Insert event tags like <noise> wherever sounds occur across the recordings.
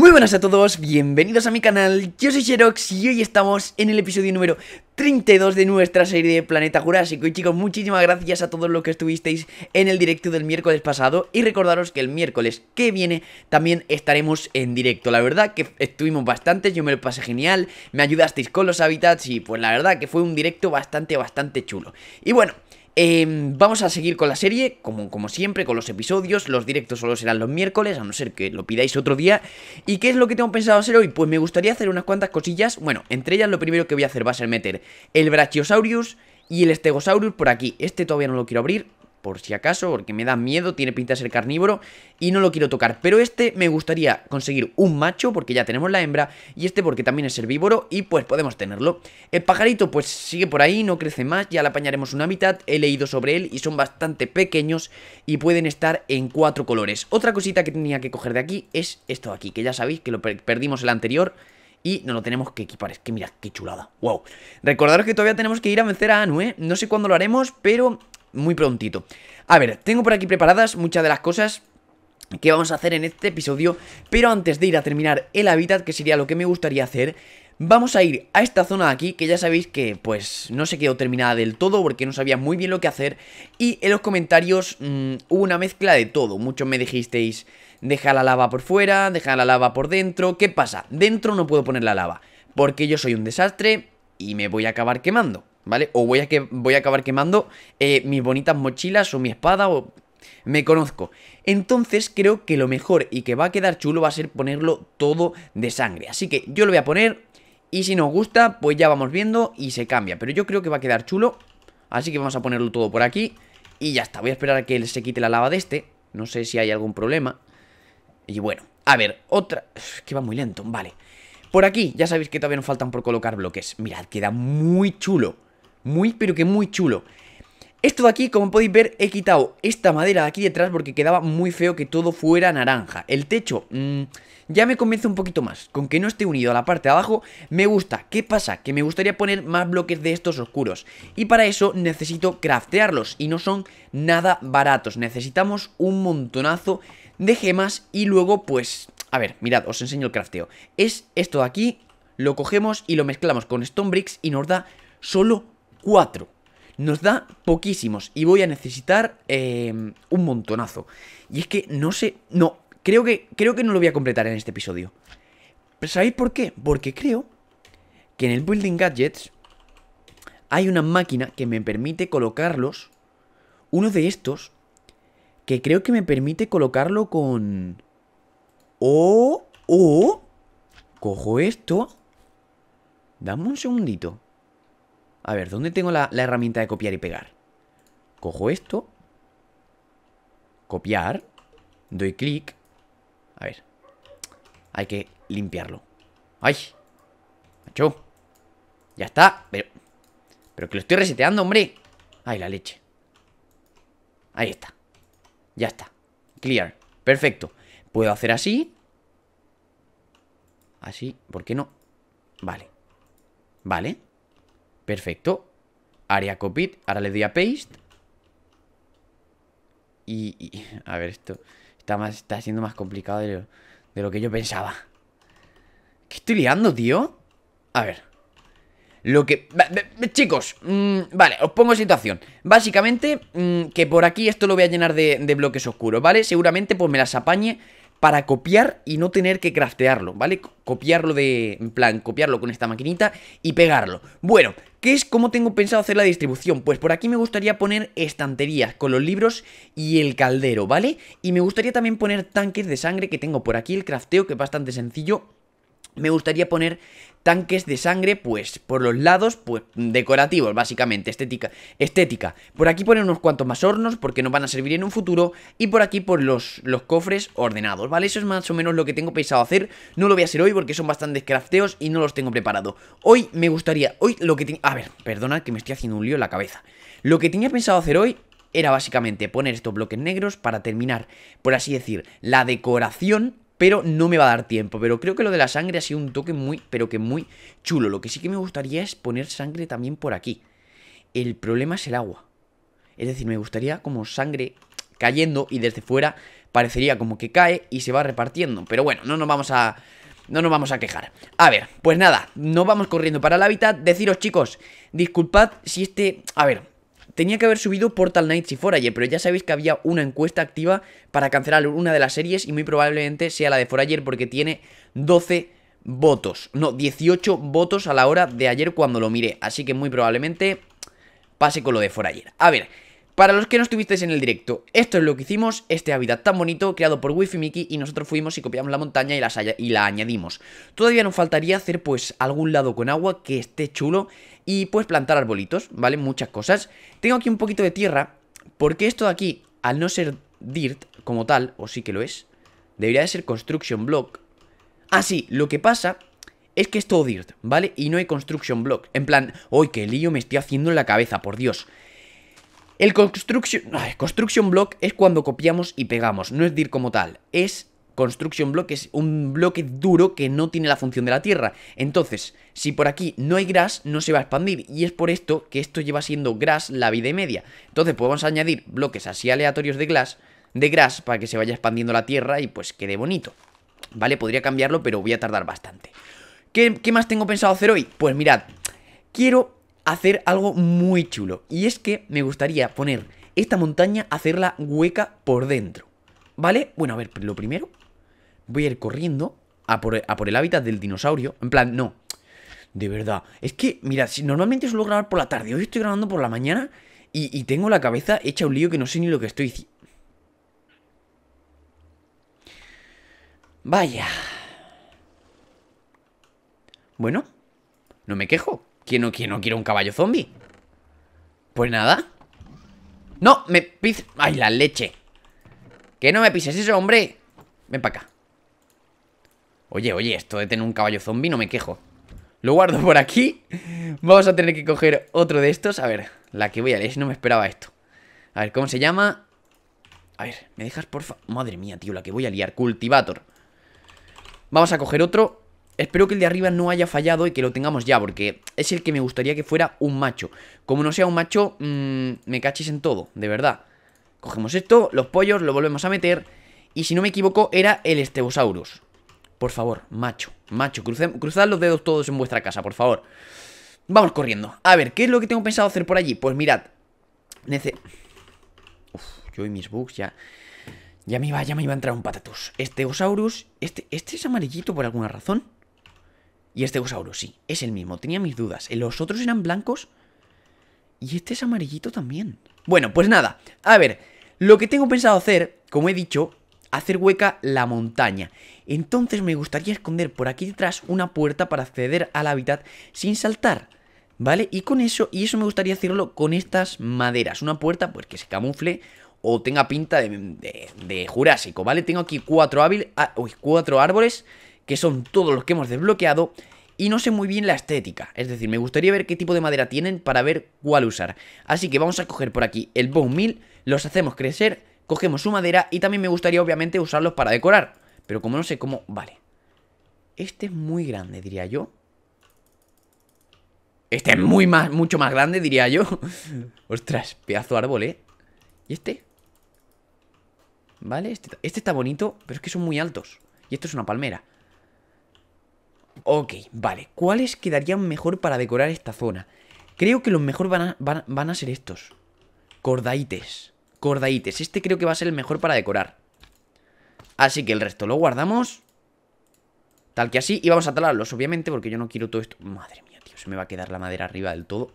Muy buenas a todos, bienvenidos a mi canal, yo soy Xerox y hoy estamos en el episodio número 32 de nuestra serie de Planeta Jurásico Y chicos, muchísimas gracias a todos los que estuvisteis en el directo del miércoles pasado Y recordaros que el miércoles que viene también estaremos en directo La verdad que estuvimos bastante, yo me lo pasé genial Me ayudasteis con los hábitats y pues la verdad que fue un directo bastante, bastante chulo Y bueno... Em, vamos a seguir con la serie, como, como siempre, con los episodios. Los directos solo serán los miércoles, a no ser que lo pidáis otro día. ¿Y qué es lo que tengo pensado hacer hoy? Pues me gustaría hacer unas cuantas cosillas. Bueno, entre ellas lo primero que voy a hacer va a ser meter el Brachiosaurus y el Stegosaurus por aquí. Este todavía no lo quiero abrir, por si acaso, porque me da miedo, tiene pinta de ser carnívoro y no lo quiero tocar. Pero este me gustaría conseguir un macho, porque ya tenemos la hembra, y este porque también es herbívoro y pues podemos tenerlo. El pajarito pues sigue por ahí, no crece más, ya le apañaremos un hábitat, he leído sobre él y son bastante pequeños y pueden estar en cuatro colores. Otra cosita que tenía que coger de aquí es esto de aquí, que ya sabéis que lo perdimos el anterior y no lo tenemos que equipar. Es que mira, qué chulada. Wow. Recordaros que todavía tenemos que ir a vencer a Anu, ¿eh? No sé cuándo lo haremos, pero muy prontito. A ver, tengo por aquí preparadas muchas de las cosas que vamos a hacer en este episodio, pero antes de ir a terminar el hábitat, que sería lo que me gustaría hacer, Vamos a ir a esta zona de aquí, que ya sabéis que pues no se quedó terminada del todo porque no sabía muy bien lo que hacer. Y en los comentarios mm, hubo una mezcla de todo. Muchos me dijisteis, deja la lava por fuera, deja la lava por dentro. ¿Qué pasa? Dentro no puedo poner la lava porque yo soy un desastre y me voy a acabar quemando. ¿vale? O voy a, que, voy a acabar quemando eh, mis bonitas mochilas o mi espada o... Me conozco. Entonces creo que lo mejor y que va a quedar chulo va a ser ponerlo todo de sangre. Así que yo lo voy a poner y si nos gusta pues ya vamos viendo y se cambia. Pero yo creo que va a quedar chulo. Así que vamos a ponerlo todo por aquí y ya está. Voy a esperar a que se quite la lava de este. No sé si hay algún problema. Y bueno, a ver, otra... que va muy lento, vale. Por aquí, ya sabéis que todavía nos faltan por colocar bloques. Mirad, queda muy chulo. Muy, pero que muy chulo. Esto de aquí, como podéis ver, he quitado esta madera de aquí detrás porque quedaba muy feo que todo fuera naranja. El techo, mm, ya me convence un poquito más. Con que no esté unido a la parte de abajo, me gusta. ¿Qué pasa? Que me gustaría poner más bloques de estos oscuros. Y para eso necesito craftearlos y no son nada baratos. Necesitamos un montonazo de gemas y luego, pues... A ver, mirad, os enseño el crafteo. Es esto de aquí, lo cogemos y lo mezclamos con stone bricks y nos da solo 4. Nos da poquísimos y voy a necesitar eh, un montonazo. Y es que no sé... No, creo que, creo que no lo voy a completar en este episodio. ¿Sabéis por qué? Porque creo que en el Building Gadgets hay una máquina que me permite colocarlos. Uno de estos que creo que me permite colocarlo con... O... o... Cojo esto. Dame un segundito. A ver, ¿dónde tengo la, herramienta de copiar y pegar? Cojo esto. Copiar. Doy clic. A ver. Hay que limpiarlo. ¡Ay! Macho. Ya está. Pero, pero que lo estoy reseteando, hombre. ¡Ay, la leche! Ahí está. Ya está. Clear. Perfecto. Puedo hacer así. Así. ¿Por qué no? Vale. Vale. Perfecto. Área copied. Ahora le doy a paste. Y, a ver, esto está, más, está siendo más complicado de lo, que yo pensaba. ¿Qué estoy liando, tío? A ver. Lo que... Chicos, mm, vale, os pongo situación Básicamente, mm, que por aquí esto lo voy a llenar de, de, bloques oscuros, ¿vale? Seguramente pues me las apañe para copiar y no tener que craftearlo, ¿vale? Copiarlo de... en plan, copiarlo con esta maquinita y pegarlo Bueno, ¿Qué es cómo tengo pensado hacer la distribución? Pues por aquí me gustaría poner estanterías con los libros y el caldero, ¿vale? Y me gustaría también poner tanques de sangre que tengo por aquí, el crafteo que es bastante sencillo me gustaría poner tanques de sangre, pues, por los lados, pues, decorativos, básicamente, estética, estética. Por aquí poner unos cuantos más hornos, porque nos van a servir en un futuro, y por aquí, por pues, los, los cofres ordenados, ¿vale? Eso es más o menos lo que tengo pensado hacer, no lo voy a hacer hoy, porque son bastantes crafteos y no los tengo preparado. Hoy me gustaría, hoy lo que A ver, perdona que me estoy haciendo un lío en la cabeza. Lo que tenía pensado hacer hoy era básicamente poner estos bloques negros para terminar, por así decir, la decoración pero no me va a dar tiempo. Pero creo que lo de la sangre ha sido un toque muy, pero que muy chulo. Lo que sí que me gustaría es poner sangre también por aquí. El problema es el agua. Es decir, me gustaría como sangre cayendo y desde fuera parecería como que cae y se va repartiendo. Pero bueno, no nos vamos a... No nos vamos a quejar. A ver, pues nada, no vamos corriendo para el hábitat. Deciros, chicos, disculpad si este... A ver, Tenía que haber subido Portal Knights y Forager, pero ya sabéis que había una encuesta activa para cancelar una de las series y muy probablemente sea la de Forager porque tiene 12 votos. No, 18 votos a la hora de ayer cuando lo miré. Así que muy probablemente pase con lo de Forager. A ver, para los que no estuvisteis en el directo, esto es lo que hicimos, este hábitat tan bonito creado por Wifi Mickey y nosotros fuimos y copiamos la montaña y, y la añadimos. Todavía nos faltaría hacer pues algún lado con agua que esté chulo y puedes plantar arbolitos, ¿vale? Muchas cosas. Tengo aquí un poquito de tierra, porque esto de aquí, al no ser dirt como tal, o sí que lo es, debería de ser construction block. Ah, sí, lo que pasa es que es todo dirt, ¿vale? Y no hay construction block. En plan, hoy qué lío me estoy haciendo en la cabeza, por Dios! El construction, construction block es cuando copiamos y pegamos, no es dirt como tal, es Construction Block es un bloque duro que no tiene la función de la Tierra. Entonces, si por aquí no hay grass, no se va a expandir. Y es por esto que esto lleva siendo grass la vida y media. Entonces podemos añadir bloques así aleatorios de gras de grass para que se vaya expandiendo la Tierra y pues quede bonito. ¿Vale? Podría cambiarlo, pero voy a tardar bastante. ¿Qué, qué más tengo pensado hacer hoy? Pues mirad, quiero hacer algo muy chulo. Y es que me gustaría poner esta montaña, hacerla hueca por dentro. ¿Vale? Bueno, a ver, lo primero voy a ir corriendo a por, el hábitat del dinosaurio. En plan, no. De verdad. Es que, mira, si normalmente suelo grabar por la tarde. Hoy estoy grabando por la mañana y, tengo la cabeza hecha un lío que no sé ni lo que estoy diciendo. Vaya. Bueno, no me quejo. ¿Quién no, quiero quiere un caballo zombie? Pues nada. No, me pis... ¡Ay, la leche! ¡Que no me pises eso, hombre! Ven para acá. Oye, oye, esto de tener un caballo zombie no me quejo. Lo guardo por aquí. Vamos a tener que coger otro de estos. A ver, la que voy a leer, no me esperaba esto. A ver, ¿cómo se llama? A ver, ¿me dejas porfa? Madre mía, tío, la que voy a liar. Cultivator. Vamos a coger otro. Espero que el de arriba no haya fallado y que lo tengamos ya, porque es el que me gustaría que fuera un macho. Como no sea un macho, mm, me cachis en todo, de verdad. Cogemos esto, los pollos, lo volvemos a meter. Y si no me equivoco, era el Stegosaurus. Por favor, macho, macho, cruzad los dedos todos en vuestra casa, por favor. Vamos corriendo. A ver, ¿qué es lo que tengo pensado hacer por allí? Pues mirad. Nece... Uf, yo y mis bugs ya... Ya me iba, ya me iba a entrar un patatus. Este Osaurus... Este, este es amarillito por alguna razón. Y este Osaurus, sí. Es el mismo. Tenía mis dudas. Eh, los otros eran blancos. Y este es amarillito también. Bueno, pues nada. A ver, lo que tengo pensado hacer, como he dicho, hacer hueca la montaña. Entonces me gustaría esconder por aquí detrás una puerta para acceder al hábitat sin saltar. ¿Vale? Y con eso, y eso me gustaría hacerlo con estas maderas. Una puerta pues que se camufle o tenga pinta de, de, jurásico, ¿vale? Tengo aquí cuatro, hábil, ah, cuatro árboles que son todos los que hemos desbloqueado y no sé muy bien la estética. Es decir, me gustaría ver qué tipo de madera tienen para ver cuál usar. Así que vamos a coger por aquí el bone mill, los hacemos crecer Cogemos su madera y también me gustaría obviamente usarlos para decorar. Pero como no sé cómo... Vale. Este es muy grande, diría yo. Este es muy más, mucho más grande, diría yo. <laughs> Ostras, pedazo de árbol, ¿eh? ¿Y este? Vale, este, este, está bonito, pero es que son muy altos. Y esto es una palmera. Ok, vale. ¿Cuáles quedarían mejor para decorar esta zona? Creo que los mejor van van a ser estos. Cordaites. Cordaites. Este creo que va a ser el mejor para decorar. Así que el resto lo guardamos. Tal que así. Y vamos a talarlos, obviamente, porque yo no quiero todo esto. Madre mía, tío. Se me va a quedar la madera arriba del todo.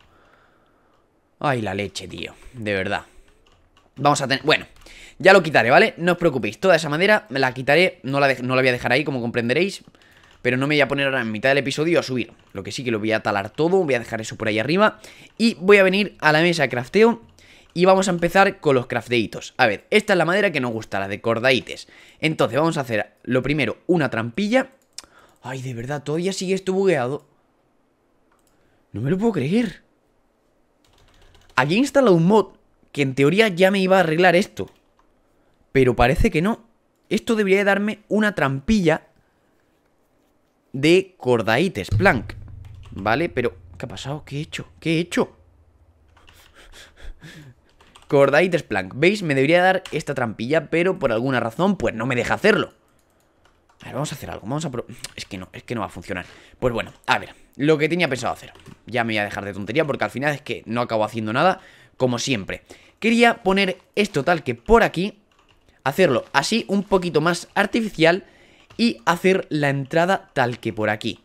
Ay, la leche, tío. De verdad. Vamos a tener... Bueno, ya lo quitaré, ¿vale? No os preocupéis. Toda esa madera la quitaré. No la, no la voy a dejar ahí, como comprenderéis. Pero no me voy a poner ahora en mitad del episodio a subir. Lo que sí que lo voy a talar todo. Voy a dejar eso por ahí arriba. Y voy a venir a la mesa de crafteo y vamos a empezar con los crafteitos. A ver, esta es la madera que nos gusta, la de cordaites. Entonces vamos a hacer lo primero una trampilla. Ay, de verdad, todavía sigue esto bugueado. No me lo puedo creer. Allí he instalado un mod que en teoría ya me iba a arreglar esto. Pero parece que no. Esto debería darme una trampilla de cordaites, plank. ¿Vale? Pero, ¿qué ha pasado? ¿Qué he hecho? ¿Qué he hecho? y Plank. ¿Veis? Me debería dar esta trampilla, pero por alguna razón, pues no me deja hacerlo. A ver, vamos a hacer algo. Vamos a... Es que no, es que no va a funcionar. Pues bueno, a ver. Lo que tenía pensado hacer. Ya me voy a dejar de tontería porque al final es que no acabo haciendo nada, como siempre. Quería poner esto tal que por aquí, hacerlo así un poquito más artificial y hacer la entrada tal que por aquí.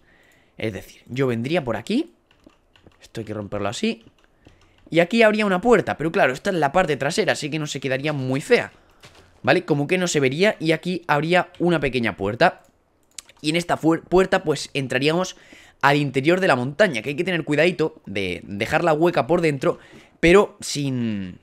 Es decir, yo vendría por aquí. Esto hay que romperlo así. Y aquí habría una puerta, pero claro, esta es la parte trasera, así que no se quedaría muy fea. ¿Vale? Como que no se vería y aquí habría una pequeña puerta. Y en esta puerta pues entraríamos al interior de la montaña, que hay que tener cuidadito de dejar la hueca por dentro, pero sin...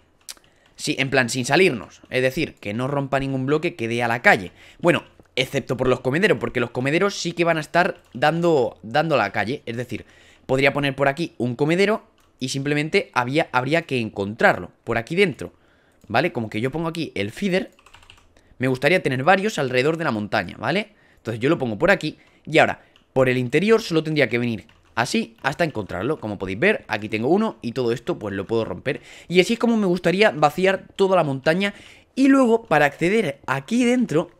Sí, en plan, sin salirnos. Es decir, que no rompa ningún bloque que dé a la calle. Bueno, excepto por los comederos, porque los comederos sí que van a estar dando, dando a la calle. Es decir, podría poner por aquí un comedero y simplemente había, habría que encontrarlo por aquí dentro, ¿vale? Como que yo pongo aquí el feeder, me gustaría tener varios alrededor de la montaña, ¿vale? Entonces yo lo pongo por aquí y ahora por el interior solo tendría que venir así hasta encontrarlo. Como podéis ver, aquí tengo uno y todo esto pues lo puedo romper. Y así es como me gustaría vaciar toda la montaña y luego para acceder aquí dentro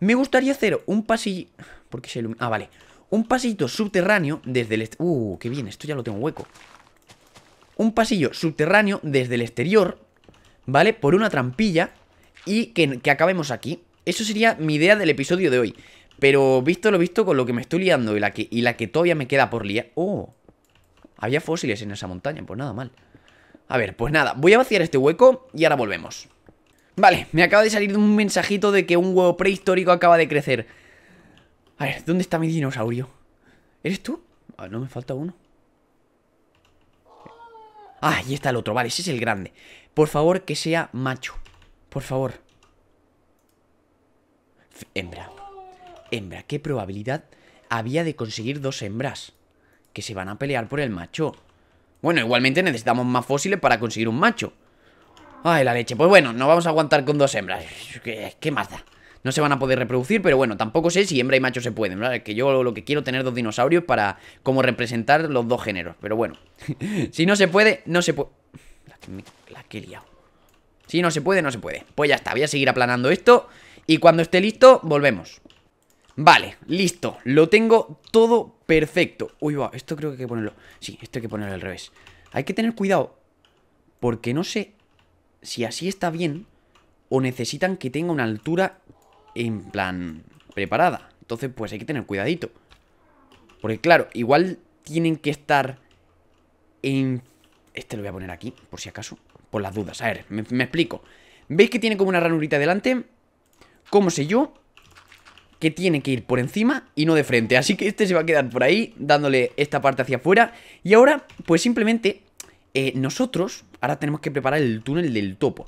me gustaría hacer un pasillo... porque se ilumina? Ah, vale. Un pasito subterráneo desde el... Uh, qué bien, esto ya lo tengo hueco un pasillo subterráneo desde el exterior, ¿vale? Por una trampilla y que, acabemos aquí. Eso sería mi idea del episodio de hoy. Pero visto lo visto con lo que me estoy liando y la que, todavía me queda por liar... ¡Oh! Había fósiles en esa montaña, pues nada mal. A ver, pues nada, voy a vaciar este hueco y ahora volvemos. Vale, me acaba de salir un mensajito de que un huevo prehistórico acaba de crecer. A ver, ¿dónde está mi dinosaurio? ¿Eres tú? Ah, no, me falta uno. Ah, y está el otro, vale, ese es el grande Por favor, que sea macho Por favor Hembra Hembra, ¿qué probabilidad había de conseguir dos hembras? Que se van a pelear por el macho Bueno, igualmente necesitamos más fósiles para conseguir un macho Ay, la leche Pues bueno, no vamos a aguantar con dos hembras ¿Qué, qué más da? no se van a poder reproducir, pero bueno, tampoco sé si hembra y macho se pueden, Es Que yo lo que quiero tener dos dinosaurios para como representar los dos géneros, pero bueno. <laughs> si no se puede, no se puede... La he Si no se puede, no se puede. Pues ya está, voy a seguir aplanando esto y cuando esté listo, volvemos. Vale, listo, lo tengo todo perfecto. Uy, va, esto creo que hay que ponerlo... Sí, esto hay que ponerlo al revés. Hay que tener cuidado porque no sé si así está bien o necesitan que tenga una altura en plan preparada. Entonces, pues hay que tener cuidadito. Porque claro, igual tienen que estar en... Este lo voy a poner aquí, por si acaso. Por las dudas. A ver, me, explico. ¿Veis que tiene como una ranurita delante? ¿Cómo sé yo? Que tiene que ir por encima y no de frente. Así que este se va a quedar por ahí, dándole esta parte hacia afuera. Y ahora, pues simplemente, eh, nosotros ahora tenemos que preparar el túnel del topo.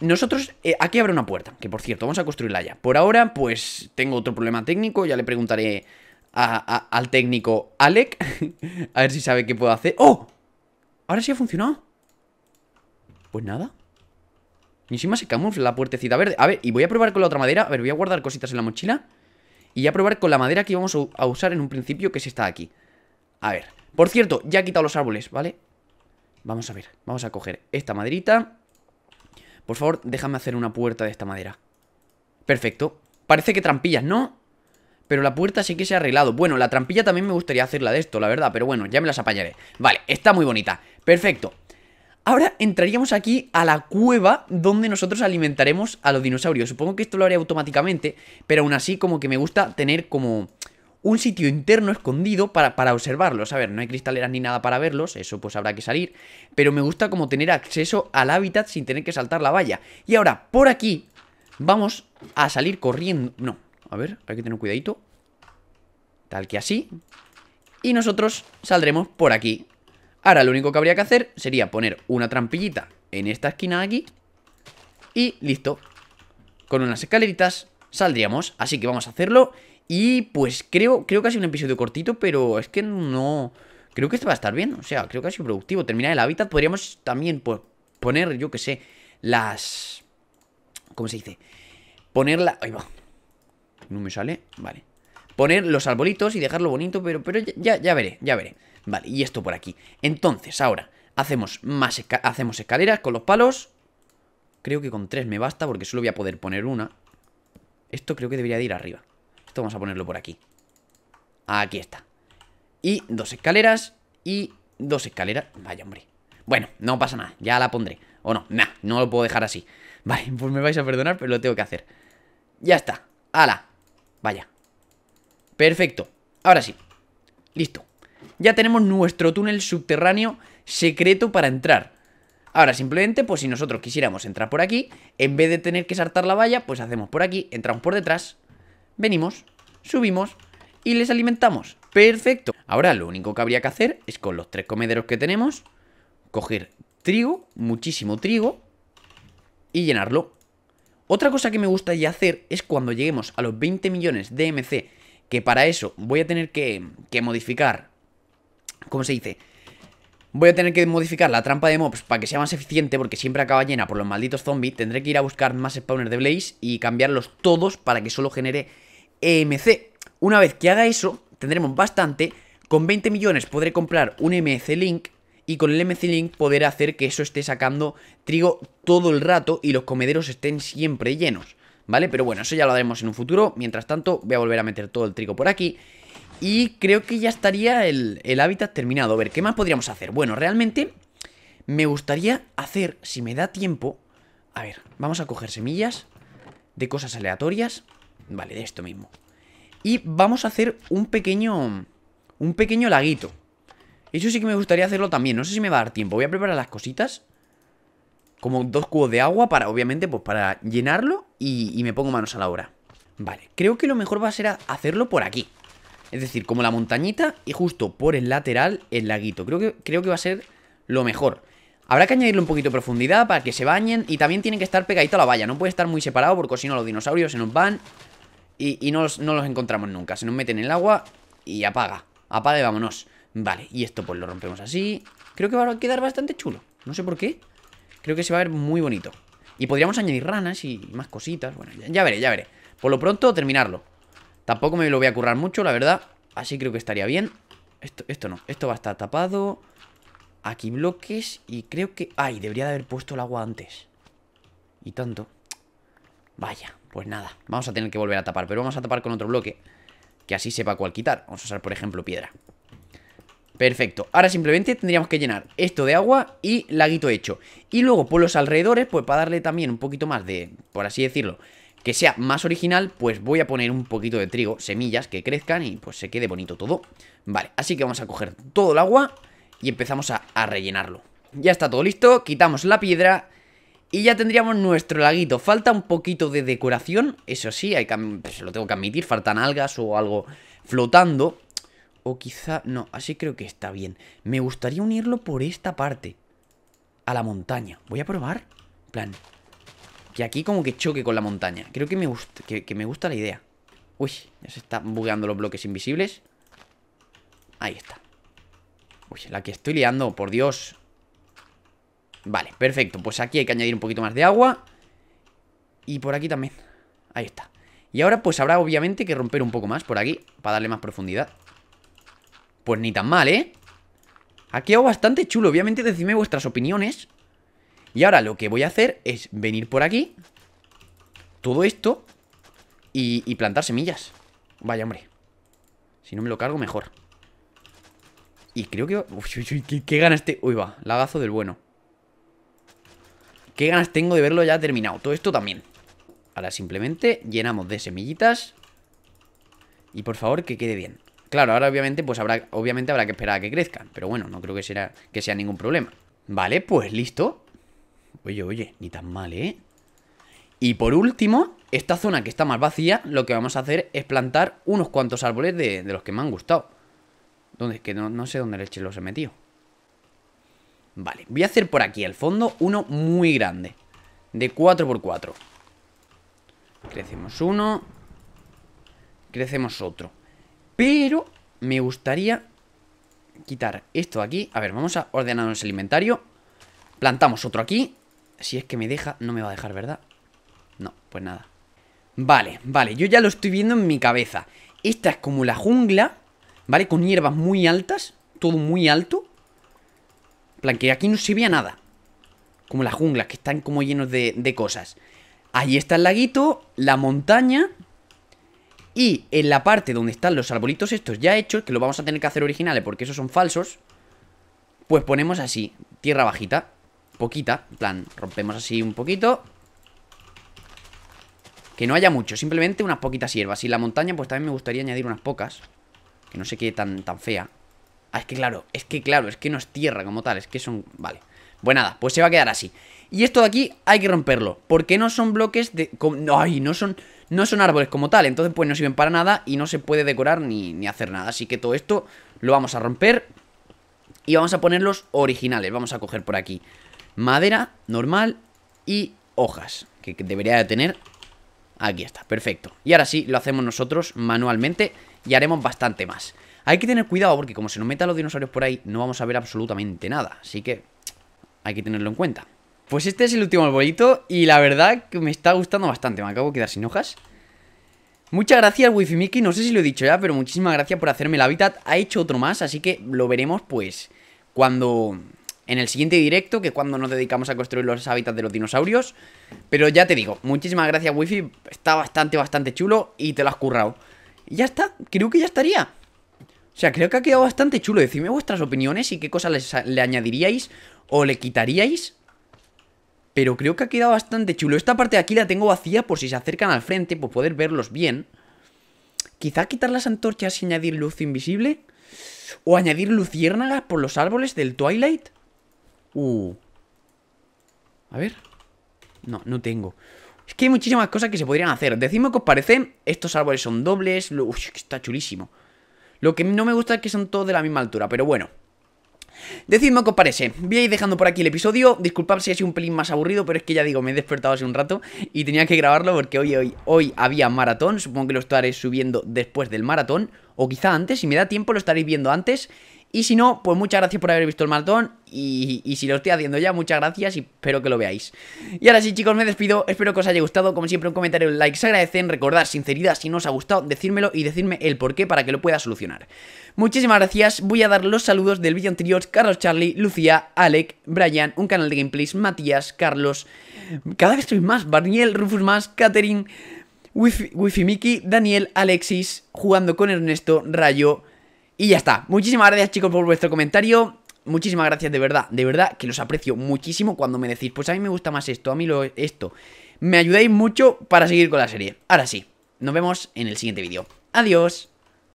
Nosotros, eh, aquí abre una puerta, que por cierto, vamos a construirla ya. Por ahora, pues tengo otro problema técnico, ya le preguntaré al técnico Alec, <laughs> a ver si sabe qué puedo hacer. ¡Oh! Ahora sí ha funcionado. Pues nada. Y encima se camufla la puertecita verde. A ver, y voy a probar con la otra madera. A ver, voy a guardar cositas en la mochila. Y a probar con la madera que íbamos a usar en un principio, que es esta de aquí. A ver. Por cierto, ya he quitado los árboles, ¿vale? Vamos a ver. Vamos a coger esta maderita. Por favor, déjame hacer una puerta de esta madera. Perfecto. Parece que trampillas, ¿no? Pero la puerta sí que se ha arreglado. Bueno, la trampilla también me gustaría hacerla de esto, la verdad. Pero bueno, ya me las apañaré. Vale, está muy bonita. Perfecto. Ahora entraríamos aquí a la cueva donde nosotros alimentaremos a los dinosaurios. Supongo que esto lo haré automáticamente, pero aún así como que me gusta tener como un sitio interno escondido para, para, observarlos. A ver, no hay cristaleras ni nada para verlos, eso pues habrá que salir, pero me gusta como tener acceso al hábitat sin tener que saltar la valla. Y ahora, por aquí, vamos a salir corriendo. No, a ver, hay que tener cuidadito. Tal que así. Y nosotros saldremos por aquí. Ahora lo único que habría que hacer sería poner una trampillita en esta esquina aquí. Y listo. Con unas escaleritas saldríamos. Así que vamos a hacerlo y pues creo, creo que ha sido un episodio cortito, pero es que no... Creo que este va a estar bien, o sea, creo que ha sido productivo. Terminar el hábitat, podríamos también poner, yo que sé, las... ¿Cómo se dice? Ponerla, Ahí va. No me sale, vale. Poner los arbolitos y dejarlo bonito, pero, pero ya, ya veré, ya veré. Vale, y esto por aquí. Entonces, ahora, hacemos más hacemos escaleras con los palos. Creo que con tres me basta porque solo voy a poder poner una. Esto creo que debería de ir arriba. Esto vamos a ponerlo por aquí. Aquí está. Y dos escaleras y dos escaleras. Vaya, hombre. Bueno, no pasa nada. Ya la pondré. O no, nada no lo puedo dejar así. <laughs> Vale, pues me vais a perdonar, pero lo tengo que hacer. Ya está. ¡Hala! Vaya. Perfecto. Ahora sí. Listo. Ya tenemos nuestro túnel subterráneo secreto para entrar. Ahora, simplemente, pues si nosotros quisiéramos entrar por aquí, en vez de tener que saltar la valla, pues hacemos por aquí, entramos por detrás venimos, subimos y les alimentamos. Perfecto. Ahora lo único que habría que hacer es con los tres comederos que tenemos, coger trigo, muchísimo trigo, y llenarlo. Otra cosa que me gusta ya hacer es cuando lleguemos a los 20 millones de MC, que para eso voy a tener que, que modificar, ¿cómo se dice? Voy a tener que modificar la trampa de mobs para que sea más eficiente porque siempre acaba llena por los malditos zombies. Tendré que ir a buscar más spawners de Blaze y cambiarlos todos para que solo genere EMC. Una vez que haga eso, tendremos bastante. Con 20 millones podré comprar un MC Link y con el MC Link poder hacer que eso esté sacando trigo todo el rato y los comederos estén siempre llenos. ¿Vale? Pero bueno, eso ya lo haremos en un futuro. Mientras tanto, voy a volver a meter todo el trigo por aquí. Y creo que ya estaría el, el hábitat terminado. A ver, ¿qué más podríamos hacer? Bueno, realmente me gustaría hacer, si me da tiempo... A ver, vamos a coger semillas de cosas aleatorias. Vale, de esto mismo. Y vamos a hacer un pequeño... Un pequeño laguito. Eso sí que me gustaría hacerlo también. No sé si me va a dar tiempo. Voy a preparar las cositas. Como dos cubos de agua para, obviamente, pues para llenarlo. Y, me pongo manos a la obra. Vale, creo que lo mejor va a ser hacerlo por aquí. Es decir, como la montañita y justo por el lateral el laguito. Creo que, creo que va a ser lo mejor. Habrá que añadirle un poquito de profundidad para que se bañen y también tienen que estar pegadito a la valla. No puede estar muy separado porque si no los dinosaurios se nos van y, no, los, encontramos nunca. Se nos meten en el agua y apaga. Apaga y vámonos. Vale, y esto pues lo rompemos así. Creo que va a quedar bastante chulo. No sé por qué. Creo que se va a ver muy bonito. Y podríamos añadir ranas y más cositas. Bueno, ya, veré, ya veré. Por lo pronto, terminarlo. Tampoco me lo voy a currar mucho, la verdad. Así creo que estaría bien. Esto, esto no. Esto va a estar tapado. Aquí bloques. Y creo que... Ay, debería de haber puesto el agua antes. Y tanto. Vaya. Pues nada, vamos a tener que volver a tapar Pero vamos a tapar con otro bloque Que así sepa cuál quitar Vamos a usar, por ejemplo, piedra Perfecto, ahora simplemente tendríamos que llenar esto de agua y laguito hecho Y luego por los alrededores, pues para darle también un poquito más de, por así decirlo Que sea más original, pues voy a poner un poquito de trigo, semillas que crezcan y pues se quede bonito todo Vale, así que vamos a coger todo el agua y empezamos a, a rellenarlo Ya está todo listo, quitamos la piedra y ya tendríamos nuestro laguito. Falta un poquito de decoración. Eso sí, hay que, lo tengo que admitir. Faltan algas o algo flotando. O quizá... No, así creo que está bien. Me gustaría unirlo por esta parte. A la montaña. Voy a probar. plan... Que aquí como que choque con la montaña. Creo que me, gusta, que, me gusta la idea. Uy, ya se están bugueando los bloques invisibles. Ahí está. Uy, la que estoy liando, por Dios. Vale, perfecto, pues aquí hay que añadir un poquito más de agua Y por aquí también Ahí está Y ahora pues habrá obviamente que romper un poco más por aquí Para darle más profundidad Pues ni tan mal, ¿eh? Ha quedado bastante chulo, obviamente decidme vuestras opiniones Y ahora lo que voy a hacer es venir por aquí Todo esto Y, plantar semillas Vaya, hombre Si no me lo cargo, mejor Y creo que... Uy, uy, uy, qué, qué gana este... Uy, va, lagazo del bueno Qué ganas tengo de verlo ya terminado. Todo esto también. Ahora simplemente llenamos de semillitas. Y por favor que quede bien. Claro, ahora obviamente, pues habrá, obviamente habrá que esperar a que crezcan, Pero bueno, no creo que, que sea ningún problema. Vale, pues listo. Oye, oye, ni tan mal, ¿eh? Y por último, esta zona que está más vacía, lo que vamos a hacer es plantar unos cuantos árboles de, los que me han gustado. ¿Dónde? Que no, sé dónde el los he metido Vale, voy a hacer por aquí al fondo uno muy grande. De 4x4. Crecemos uno. Crecemos otro. Pero me gustaría quitar esto aquí. A ver, vamos a ordenarnos el inventario. Plantamos otro aquí. Si es que me deja, no me va a dejar, ¿verdad? No, pues nada. Vale, vale, yo ya lo estoy viendo en mi cabeza. Esta es como la jungla, ¿vale? Con hierbas muy altas, todo muy alto. En plan, que aquí no se veía nada. Como las junglas, que están como llenos de, de cosas. Ahí está el laguito, la montaña. Y en la parte donde están los arbolitos estos ya hechos, que lo vamos a tener que hacer originales porque esos son falsos, pues ponemos así, tierra bajita, poquita, en plan, rompemos así un poquito. Que no haya mucho, simplemente unas poquitas hierbas. Y la montaña, pues también me gustaría añadir unas pocas, que no se quede tan, tan fea. Ah, es que claro, es que claro, es que no es tierra como tal, es que son... Vale. Pues nada, pues se va a quedar así. Y esto de aquí hay que romperlo, porque no son bloques de... no Ay, no son, no son árboles como tal, entonces pues no sirven para nada y no se puede decorar ni, ni hacer nada. Así que todo esto lo vamos a romper y vamos a poner los originales. Vamos a coger por aquí madera normal y hojas, que debería de tener... Aquí está, perfecto. Y ahora sí, lo hacemos nosotros manualmente y haremos bastante más. Hay que tener cuidado porque como se nos metan los dinosaurios por ahí, no vamos a ver absolutamente nada. Así que hay que tenerlo en cuenta. Pues este es el último arbolito y la verdad que me está gustando bastante. Me acabo de quedar sin hojas. Muchas gracias Wifi Mickey, no sé si lo he dicho ya, pero muchísimas gracias por hacerme el hábitat. Ha hecho otro más, así que lo veremos pues cuando... En el siguiente directo, que cuando nos dedicamos a construir los hábitats de los dinosaurios. Pero ya te digo, muchísimas gracias Wifi, está bastante, bastante chulo y te lo has currado. Y ya está, creo que ya estaría. O sea, creo que ha quedado bastante chulo. Decidme vuestras opiniones y qué cosas le añadiríais o le quitaríais. Pero creo que ha quedado bastante chulo. Esta parte de aquí la tengo vacía por si se acercan al frente, por poder verlos bien. Quizá quitar las antorchas y añadir luz invisible. O añadir luciérnagas por los árboles del Twilight. Uh. A ver. No, no tengo. Es que hay muchísimas cosas que se podrían hacer. Decidme qué os parece. Estos árboles son dobles. Uy, está chulísimo. Lo que no me gusta es que son todos de la misma altura, pero bueno. Decidme qué os parece. Voy a ir dejando por aquí el episodio. Disculpad si ha sido un pelín más aburrido, pero es que ya digo, me he despertado hace un rato y tenía que grabarlo porque hoy, hoy, hoy había maratón. Supongo que lo estaré subiendo después del maratón. O quizá antes, si me da tiempo, lo estaréis viendo antes. Y si no, pues muchas gracias por haber visto el Maltón Y, si lo estoy haciendo ya, muchas gracias y espero que lo veáis. Y ahora sí, chicos, me despido. Espero que os haya gustado. Como siempre, un comentario, un like se agradecen. recordar sinceridad, si no os ha gustado, decírmelo y decirme el porqué para que lo pueda solucionar. Muchísimas gracias. Voy a dar los saludos del vídeo anterior. Carlos Charlie, Lucía, Alec, Brian, un canal de gameplays, Matías, Carlos. Cada vez estoy más. Barniel, Rufus más, Catherine, Wifi, Wifi Miki, Daniel, Alexis, jugando con Ernesto, Rayo. Y ya está. Muchísimas gracias, chicos, por vuestro comentario. Muchísimas gracias, de verdad, de verdad, que los aprecio muchísimo cuando me decís, pues a mí me gusta más esto, a mí lo, esto. Me ayudáis mucho para seguir con la serie. Ahora sí, nos vemos en el siguiente vídeo. Adiós.